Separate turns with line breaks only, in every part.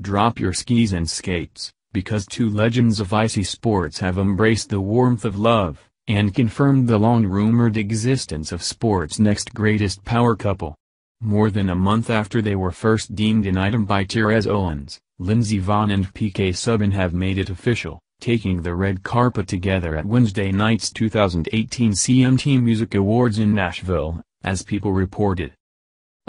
Drop your skis and skates, because two legends of icy sports have embraced the warmth of love, and confirmed the long-rumored existence of sport's next greatest power couple. More than a month after they were first deemed an item by Therese Owens, Lindsey Vaughn and PK Subban have made it official, taking the red carpet together at Wednesday night's 2018 CMT Music Awards in Nashville, as People reported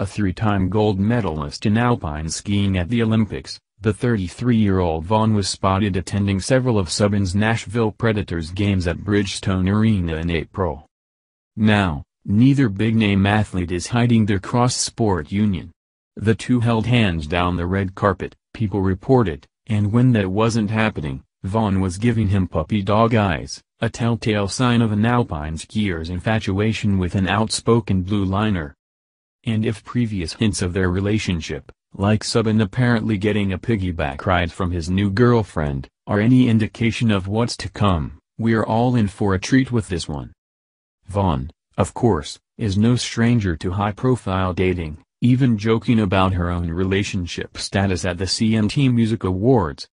a three-time gold medalist in alpine skiing at the Olympics, the 33-year-old Vaughn was spotted attending several of Subban's Nashville Predators games at Bridgestone Arena in April. Now, neither big-name athlete is hiding their cross-sport union. The two held hands down the red carpet, people reported, and when that wasn't happening, Vaughn was giving him puppy dog eyes, a telltale sign of an alpine skier's infatuation with an outspoken blue liner. And if previous hints of their relationship, like Subin apparently getting a piggyback ride from his new girlfriend, are any indication of what's to come, we're all in for a treat with this one. Vaughn, of course, is no stranger to high-profile dating, even joking about her own relationship status at the CMT Music Awards.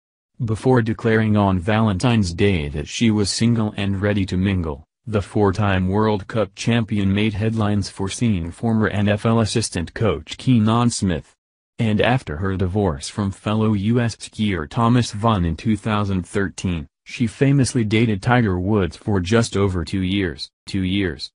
Before declaring on Valentine's Day that she was single and ready to mingle, the four-time World Cup champion made headlines for seeing former NFL assistant coach Keenan Smith. And after her divorce from fellow U.S. skier Thomas Vaughn in 2013, she famously dated Tiger Woods for just over two years. Two years.